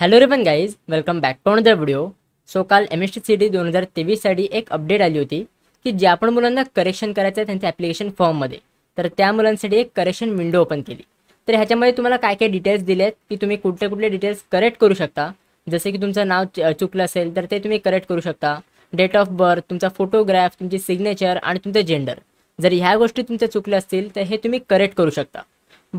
hello रिपन guys welcome back to the video so काल M S T C D दोन हजार तेवीससाठी एक अपडेट आली होती की जे आपण मुलांना करेक्शन करायचं आहे त्यांच्या ॲप्लिकेशन फॉर्ममध्ये तर त्या मुलांसाठी एक करेक्शन विंडो ओपन केली तर ह्याच्यामध्ये तुम्हाला काय काय डिटेल्स दिले आहेत की तुम्ही कुठले कुठले डिटेल्स करेक्ट करू शकता जसे की तुमचं नाव चुकलं असेल तर ते तुम्ही करेक्ट करू शकता डेट ऑफ बर्थ तुमचा फोटोग्राफ तुमची सिग्नेचर आणि तुमचं जेंडर जर ह्या गोष्टी तुमच्या चुकल्या असतील तर हे तुम्ही करेक्ट करू शकता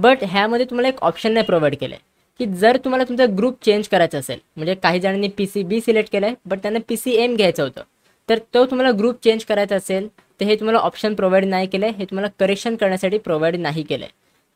बट ह्यामध्ये तुम्हाला एक ऑप्शन नाही प्रोव्हाइड केलं आहे की जर तुम्हाला तुमचा ग्रुप चेंज करायचा असेल म्हणजे काही जणांनी पी सी बी सिलेक्ट केलं आहे बट त्यांना पी सी एम घ्यायचं होतं तर तो तुम्हाला ग्रुप चेंज करायचा असेल तर हे तुम्हाला ऑप्शन प्रोवाइड नाही केलं हे तुम्हाला करेक्शन करण्यासाठी प्रोवाइड नाही केलं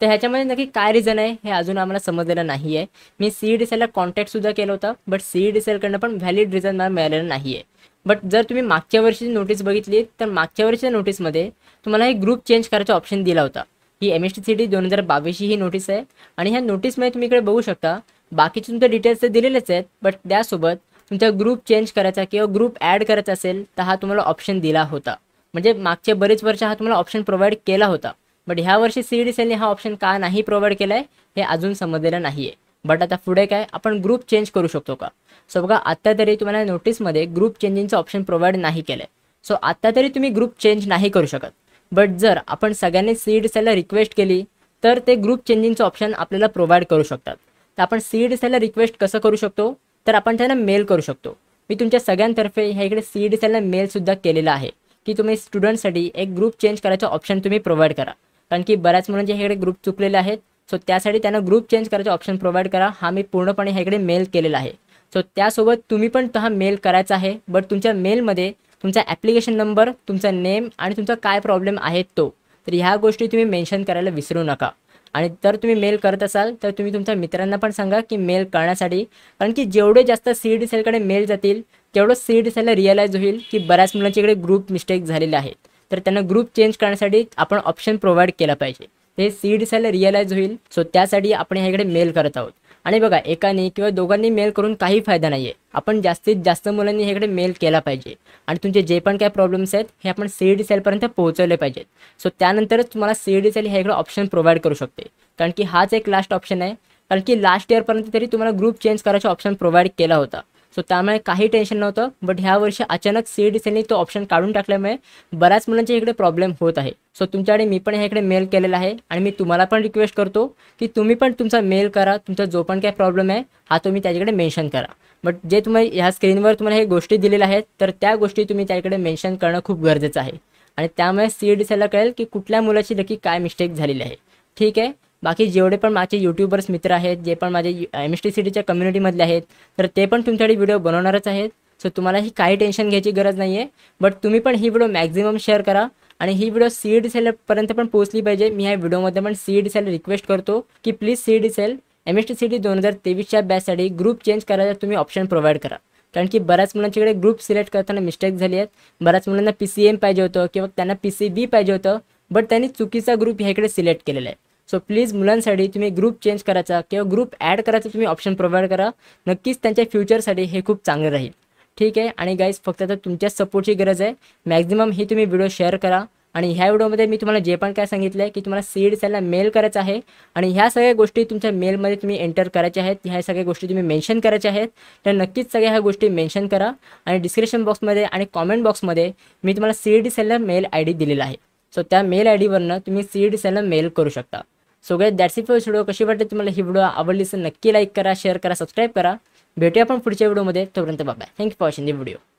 तर ह्याच्यामध्ये नक्की काय रिझन आहे हे अजून आम्हाला समजलेलं नाही आहे मी सी डी सेलला कॉन्टॅक्टसुद्धा केला होता बट सी डी सेलकडनं पण व्हॅलिड रिझन मला मिळालेलं नाही आहे बट जर तुम्ही मागच्या वर्षीची नोटीस बघितली तर मागच्या वर्षीच्या नोटीसमध्ये तुम्हाला हे ग्रुप चेंज करायचा ऑप्शन दिला होता ही M S T C D दोन हजार बावीस ही नोटीस आहे आणि ह्या नोटीसमध्ये तुम्ही इकडे बघू शकता बाकीचे तुमचे डिटेल्स तर दिलेलेच आहेत बट त्यासोबत तुमचा ग्रुप चेंज करायचा किंवा ग्रुप ॲड करायचा असेल तर हा तुम्हाला ऑप्शन दिला होता म्हणजे मागच्या बरेच वर्ष हा तुम्हाला ऑप्शन प्रोव्हाइड केला होता बट ह्या वर्षी सी डी सेलने हा ऑप्शन का नाही प्रोव्हाइड केलाय हे अजून समजलेलं नाहीये बट आता पुढे काय आपण ग्रुप चेंज करू शकतो का सो बघा आत्ता तरी तुम्हाला नोटीसमध्ये ग्रुप चेंजिंगचं ऑप्शन प्रोव्हाइड नाही केलं सो आत्ता तरी तुम्ही ग्रुप चेंज नाही करू शकत बट जर आपण सगळ्यांनी सीड सेलला रिक्वेस्ट केली तर ते ग्रुप चेंजिंगचं ऑप्शन आपल्याला प्रोव्हाइड करू शकतात तर आपण सीड सेलला रिक्वेस्ट कसं करू शकतो तर आपण त्यांना मेल करू शकतो मी तुमच्या सगळ्यांतर्फे ह्या इकडे सीड सेलला मेलसुद्धा केलेला आहे की तुम्ही स्टुडंटसाठी एक ग्रुप चेंज करायचं ऑप्शन तुम्ही प्रोव्हाइड करा कारण की बऱ्याच मुलांचे ह्याकडे ग्रुप चुकलेले आहेत सो त्यासाठी त्यांना ग्रुप चेंज करायचं ऑप्शन प्रोव्हाइड करा हा मी पूर्णपणे ह्याकडे मेल केलेला आहे सो त्यासोबत तुम्ही पण हा मेल करायचा आहे बट तुमच्या मेलमध्ये तुमचा ॲप्लिकेशन नंबर तुमचा नेम आणि तुमचा काय प्रॉब्लेम आहे तो तर ह्या गोष्टी तुम्ही मेन्शन करायला विसरू नका आणि जर तुम्ही मेल करत असाल तर तुम्ही तुमच्या मित्रांना पण सांगा की मेल करण्यासाठी कारण की जेवढे जास्त सी डी सेलकडे मेल जातील तेवढं सी डी सेलला रिअलाईज होईल की बऱ्याच मुलांच्या इकडे ग्रुप मिस्टेक झालेले आहेत तर त्यांना ग्रुप चेंज करण्यासाठी आपण ऑप्शन प्रोव्हाइड केला पाहिजे हे सी डी सेलला रिअलाईज होईल सो त्यासाठी आपण ह्याकडे मेल करत आहोत आणि बघा एकाने किंवा दोघांनी मेल करून काही फायदा नाही आहे आपण जास्तीत जास्त मुलांनी ह्याकडे मेल केला पाहिजे आणि तुमचे जे पण काय प्रॉब्लेम्स आहेत हे आपण सी डी सेलपर्यंत पोहोचवले पाहिजेत सो त्यानंतरच तुम्हाला सी डी सेल हे इकडे ऑप्शन प्रोव्हाइड करू शकते कारण की हाच एक लास्ट ऑप्शन आहे कारण की लास्ट इयरपर्यंत तरी तुम्हाला ग्रुप चेंज करायचा ऑप्शन प्रोव्हाइड केला होता सो त्यामुळे काही टेन्शन नव्हतं बट ह्या वर्षी अचानक सी डी सीने तो ऑप्शन काढून टाकल्यामुळे बऱ्याच मुलांच्या इकडे प्रॉब्लेम होत आहे सो तुमच्याकडे मी पण ह्याकडे मेल केलेला आहे आणि मी तुम्हाला पण रिक्वेस्ट करतो की तुम्ही पण तुमचा मेल करा तुमचा जो पण काय प्रॉब्लेम आहे हा तुम्ही त्याच्याकडे मेन्शन करा बट जे तुम्ही ह्या स्क्रीनवर तुम्हाला हे गोष्टी दिलेल्या आहेत तर त्या गोष्टी तुम्ही त्याकडे मेन्शन करणं खूप गरजेचं आहे आणि त्यामुळे सी डी सीला कळेल की कुठल्या मुलाची नक्की काय मिस्टेक झालेली आहे ठीक आहे बाकी जेवढे पण माझे यूट्यूबर्स मित्र आहेत जे पण माझे एम एस टी डीच्या कम्युनिटीमधले आहेत तर ते पण तुमच्यासाठी व्हिडिओ बनवणारच आहेत सो तुम्हाला ही काही टेन्शन घ्यायची गरज नाही आहे बट तुम्ही पण ही व्हिडिओ मॅक्झिमम शेअर करा आणि ही व्हिडिओ सीड सेलपर्यंत पण पोहोचली पाहिजे मी ह्या व्हिडिओमध्ये पण डी सेल रिक्वेस्ट करतो की please D cell M S T C T दोन हजार तेवीसच्या बॅचसाठी ग्रुप चेंज करायचा तुम्ही ऑप्शन प्रोव्हाइड करा कारण की बऱ्याच मुलांच्याकडे ग्रुप सिलेक्ट करताना मिस्टेक झाली आहेत बऱ्याच मुलांना पी सी एम पाहिजे होतं किंवा त्यांना पी सी बी पाहिजे होतं बट त्यांनी चुकीचा ग्रुप ह्याकडे सिलेक्ट केलेला आहे सो प्लीज मुलांसाठी तुम्ही ग्रुप चेंज करायचा किंवा ग्रुप ॲड करायचा तुम्ही ऑप्शन प्रोव्हाइड करा नक्कीच त्यांच्या फ्युचरसाठी हे खूप चांगलं राहील ठीक आहे आणि गाईज फक्त आता तुमच्या सपोर्टची गरज आहे मॅक्झिमम ही तुम्ही व्हिडिओ शेअर करा आणि ह्या व्हिडिओमध्ये मी तुम्हाला जे पण काय सांगितलं आहे की तुम्हाला सीड सेलला मेल करायचं आहे आणि ह्या सगळ्या गोष्टी तुमच्या मेलमध्ये तुम्ही एंटर करायच्या आहेत ह्या सगळ्या गोष्टी तुम्ही मेन्शन करायच्या आहेत तर नक्कीच सगळ्या ह्या गोष्टी मेन्शन करा आणि डिस्क्रिप्शन बॉक्समध्ये आणि कॉमेंट बॉक्समध्ये मी तुम्हाला सीड सेलला मेल आय डी दिलेला आहे सो त्या मेल आय डीवरनं तुम्ही सीड सेलला मेल करू शकता so guys that's if video कशी वाटते तुम्हाला ही व्हिडिओ आवडली असेल नक्की लाईक करा शेअर करा सबस्क्राईब करा भेटूया आपण पुढच्या व्हिडिओमध्ये तोपर्यंत बाबा thank you for watching the video